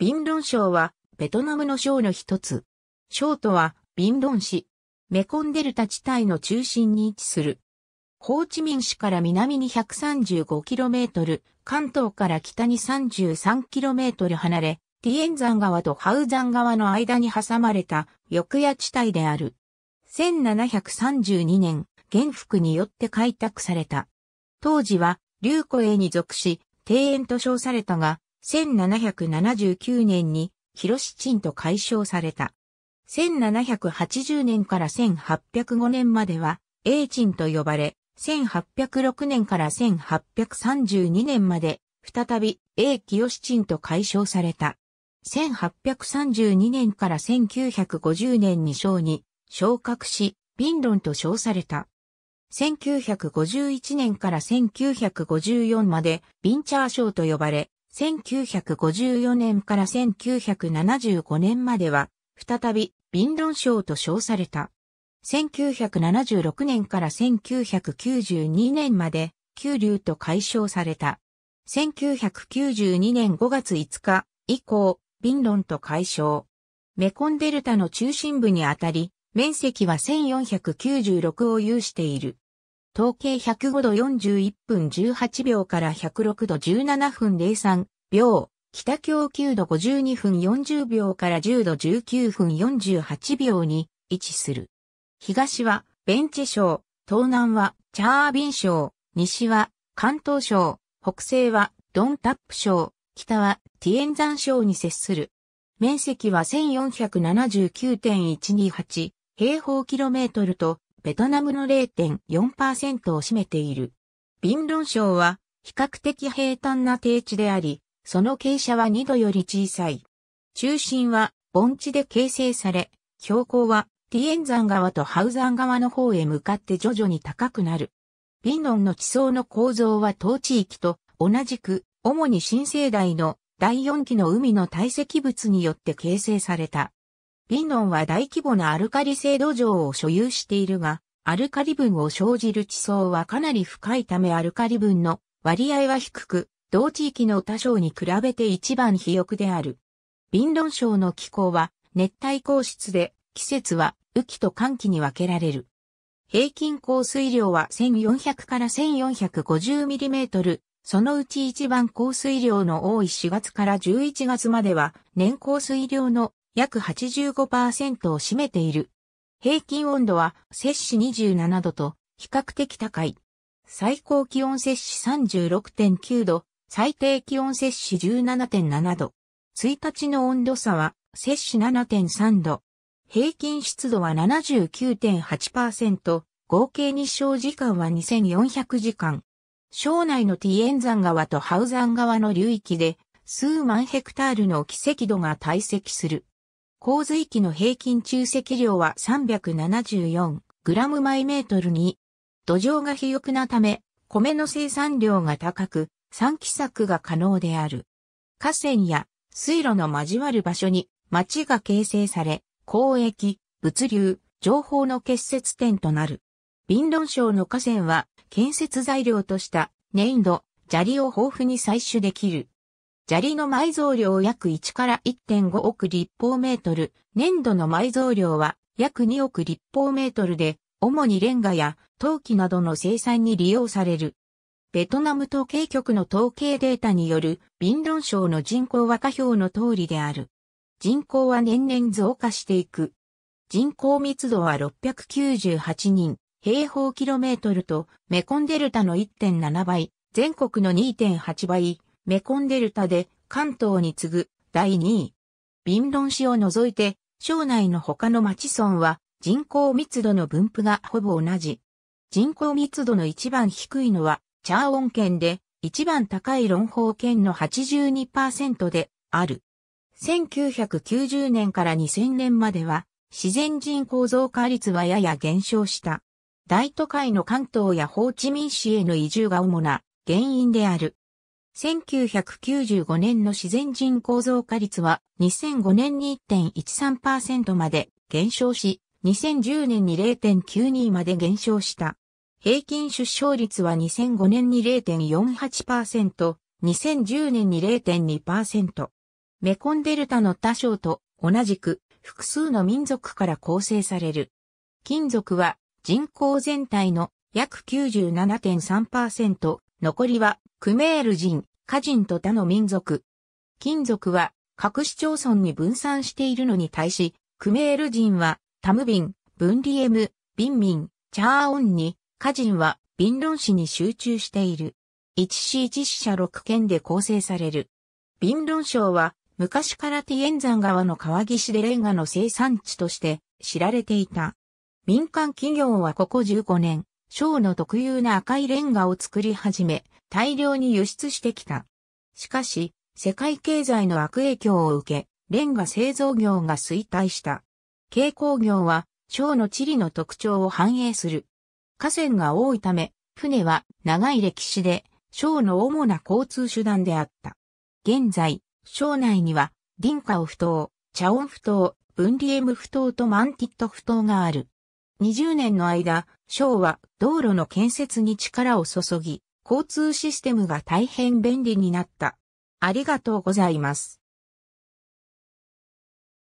ビンロン省は、ベトナムの省の一つ。省とは、ビンロン市。メコンデルタ地帯の中心に位置する。ホーチミン市から南に 135km、関東から北に 33km 離れ、ティエンザン川とハウザン川の間に挟まれた翌屋地帯である。1732年、元服によって開拓された。当時は、流湖営に属し、庭園と称されたが、1779年に広市鎮と解消された。1780年から1805年までは、英鎮と呼ばれ、1806年から1832年まで、再び英清鎮と解消された。1832年から1950年に省に昇格し、貧論と称された。1951年から1954まで、ビンチャー賞と呼ばれ、1954年から1975年までは、再び、ビンロン賞と称された。1976年から1992年まで、九流と解消された。1992年5月5日以降、ビンロンと解消。メコンデルタの中心部にあたり、面積は1496を有している。統計105度41分18秒から106度17分03秒、北京9度52分40秒から10度19分48秒に位置する。東はベンチェ省、東南はチャービン省、西は関東省、北西はドンタップ省、北はティエンザン省に接する。面積は1479.128平方キロメートルとベトナムの0.4%を占めている。ビンロン省は比較的平坦な低地であり、その傾斜は2度より小さい。中心は盆地で形成され、標高はティエンザン川とハウザン川の方へ向かって徐々に高くなる。ビンロンの地層の構造は当地域と同じく、主に新生代の第4期の海の堆積物によって形成された。リノンは大規模なアルカリ性土壌を所有しているが、アルカリ分を生じる地層はかなり深いためアルカリ分の割合は低く、同地域の他省に比べて一番肥沃である。ビンン省の気候は熱帯高質で、季節は雨季と寒季に分けられる。平均降水量は1400から 1450mm、そのうち一番降水量の多い4月から11月までは年降水量の約85%を占めている。平均温度は摂氏27度と比較的高い。最高気温摂氏36.9度、最低気温摂氏17.7度。1日の温度差は摂氏7.3度。平均湿度は79.8%、合計日照時間は2400時間。省内のティエンザン川とハウザン川の流域で数万ヘクタールの奇跡度が堆積する。洪水期の平均中積量は 374g 毎メートルに、土壌が肥沃なため、米の生産量が高く、産期作が可能である。河川や水路の交わる場所に町が形成され、交易、物流、情報の結節点となる。ビンロン省の河川は建設材料とした粘土、砂利を豊富に採取できる。砂利の埋蔵量約1から1.5億立方メートル、粘土の埋蔵量は約2億立方メートルで、主にレンガや陶器などの生産に利用される。ベトナム統計局の統計データによる、ビンロン省の人口和歌表の通りである。人口は年々増加していく。人口密度は698人、平方キロメートルと、メコンデルタの1.7倍、全国の2.8倍、メコンデルタで関東に次ぐ第2位。ビンロン市を除いて、省内の他の町村は人口密度の分布がほぼ同じ。人口密度の一番低いのはチャーオン県で、一番高い論法県の82%である。1990年から2000年までは、自然人口増加率はやや減少した。大都会の関東やホーチミン市への移住が主な原因である。1995年の自然人口増加率は2005年に1.13%まで減少し、2010年に0.92まで減少した。平均出生率は2005年に0.48%、2010年に0.2%。メコンデルタの他省と同じく複数の民族から構成される。金属は人口全体の約97.3%、残りは、クメール人、ジ人と他の民族。金属は、各市町村に分散しているのに対し、クメール人は、タムビン、ブンリエム、ビンミン、チャーオンに、ジ人は、ビンロン市に集中している。1市1市社6県で構成される。ビンロン省は、昔からティエンザン川の川岸でレンガの生産地として知られていた。民間企業はここ15年、小の特有な赤いレンガを作り始め、大量に輸出してきた。しかし、世界経済の悪影響を受け、レンガ製造業が衰退した。軽工業は、小の地理の特徴を反映する。河川が多いため、船は長い歴史で、小の主な交通手段であった。現在、省内には、リンカオ不島、チャオン不島、ブンリエム不島とマンティット不島がある。20年の間、省は道路の建設に力を注ぎ、交通システムが大変便利になった。ありがとうございます。